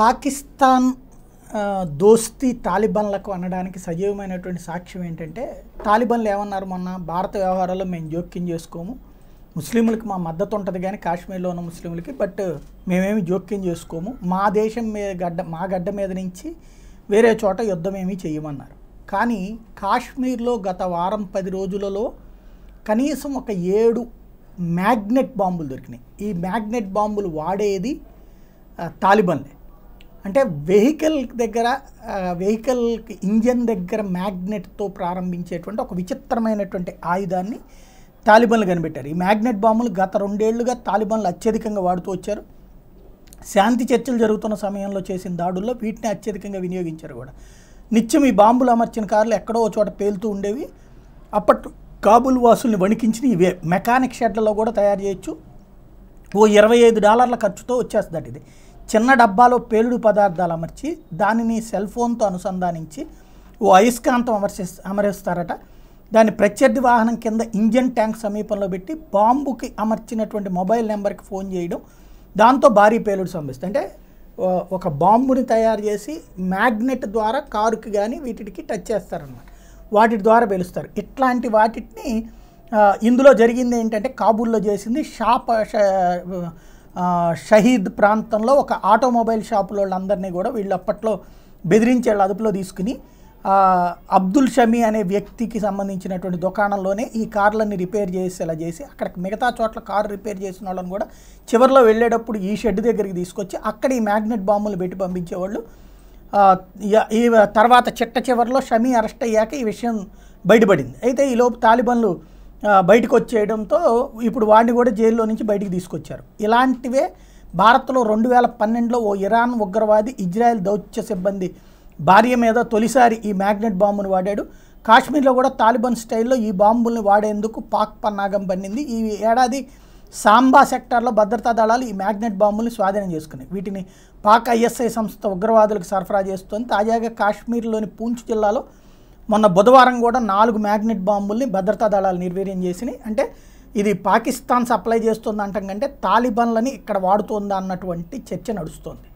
పాకిస్తాన్ దోస్తీ తాలిబన్లకు అనడానికి సజీవమైనటువంటి సాక్ష్యం ఏంటంటే తాలిబన్లు ఏమన్నారు మొన్న భారత వ్యవహారాల్లో మేము జోక్యం చేసుకోము ముస్లింలకు మా మద్దతు ఉంటుంది కానీ కాశ్మీర్లో ఉన్న ముస్లింలకి బట్ మేమేమి జోక్యం చేసుకోము మా దేశం మీద గడ్డ మా గడ్డ మీద నుంచి వేరే చోట యుద్ధమేమీ చేయమన్నారు కానీ కాశ్మీర్లో గత వారం పది రోజులలో కనీసం ఒక ఏడు మ్యాగ్నెట్ బాంబులు దొరికినాయి ఈ మ్యాగ్నెట్ బాంబులు వాడేది తాలిబన్లే అంటే వెహికల్ దగ్గర వెహికల్ ఇంజన్ దగ్గర మ్యాగ్నెట్తో ప్రారంభించేటువంటి ఒక విచిత్రమైనటువంటి ఆయుధాన్ని తాలిబన్లు కనిపెట్టారు ఈ మ్యాగ్నెట్ బాంబులు గత రెండేళ్లుగా తాలిబన్లు అత్యధికంగా వాడుతూ వచ్చారు శాంతి చర్చలు జరుగుతున్న సమయంలో చేసిన దాడుల్లో వీటిని అత్యధికంగా వినియోగించారు కూడా నిత్యం ఈ బాంబులు అమర్చిన కార్లు ఎక్కడో చోట పేలుతూ ఉండేవి అప్పట్ కాబుల్ వాసుల్ని వణికించిన ఇవే మెకానిక్ షెడ్లలో కూడా తయారు చేయొచ్చు ఓ ఇరవై ఐదు డాలర్ల ఖర్చుతో వచ్చేస్తుంది ఇది చిన్న డబ్బాలో పేలుడు పదార్థాలు అమర్చి దానిని సెల్ ఫోన్తో అనుసంధానించి ఓ అయస్కాంతం అమర్చి అమరేస్తారట దాని ప్రత్యర్థి వాహనం కింద ఇంజన్ ట్యాంక్ సమీపంలో పెట్టి బాంబుకి అమర్చినటువంటి మొబైల్ నెంబర్కి ఫోన్ చేయడం దాంతో భారీ పేలుడు సంభవిస్తుంది అంటే ఒక బాంబుని తయారు చేసి మ్యాగ్నెట్ ద్వారా కారుకి కానీ వీటికి టచ్ చేస్తారనమాట వాటి ద్వారా పేలుస్తారు ఇట్లాంటి వాటిని ఇందులో జరిగింది ఏంటంటే కాబూల్లో చేసింది షాప్ షహీద్ ప్రాంతంలో ఒక ఆటోమొబైల్ షాపుల వాళ్ళందరినీ కూడా వీళ్ళు అప్పట్లో బెదిరించే వాళ్ళ అదుపులో తీసుకుని అబ్దుల్ షమీ అనే వ్యక్తికి సంబంధించినటువంటి దుకాణంలోనే ఈ కార్లన్నీ రిపేర్ చేసేలా చేసి అక్కడ మిగతా చోట్ల కారు రిపేర్ చేసిన వాళ్ళని కూడా చివరిలో వెళ్ళేటప్పుడు ఈ షెడ్ దగ్గరికి తీసుకొచ్చి అక్కడ ఈ మ్యాగ్నెట్ బాంబులు పెట్టి పంపించేవాళ్ళు ఈ తర్వాత చిట్ట చివరిలో షమీ అరెస్ట్ అయ్యాక ఈ విషయం బయటపడింది అయితే ఈలోపు తాలిబన్లు బయటకు వచ్చేయడంతో ఇప్పుడు వాడిని కూడా జైల్లో నుంచి బయటికి తీసుకొచ్చారు ఇలాంటివే భారత్లో రెండు వేల పన్నెండులో ఓ ఇరాన్ ఉగ్రవాది ఇజ్రాయెల్ దౌత్య సిబ్బంది భార్య మీద తొలిసారి ఈ మ్యాగ్నెట్ బాంబును వాడాడు కాశ్మీర్లో కూడా తాలిబాన్ స్టైల్లో ఈ బాంబుల్ని వాడేందుకు పాక్ పన్నాగం పన్నింది ఈ ఏడాది సాంబా సెక్టార్లో భద్రతా దళాలు ఈ మ్యాగ్నెట్ బాంబుల్ని స్వాధీనం చేసుకున్నాయి వీటిని పాక్ ఐఎస్ఐ సంస్థ ఉగ్రవాదులకు సరఫరా చేస్తుంది తాజాగా కాశ్మీర్లోని పూంచ్ జిల్లాలో మొన్న బుధవారం కూడా నాలుగు మ్యాగ్నెట్ బాంబుల్ని భద్రతా దళాలు నిర్వీర్యం చేసినాయి అంటే ఇది పాకిస్తాన్ సప్లై చేస్తుంది అంటే తాలిబన్లని తాలిబాన్లని ఇక్కడ వాడుతుంది అన్నటువంటి చర్చ నడుస్తుంది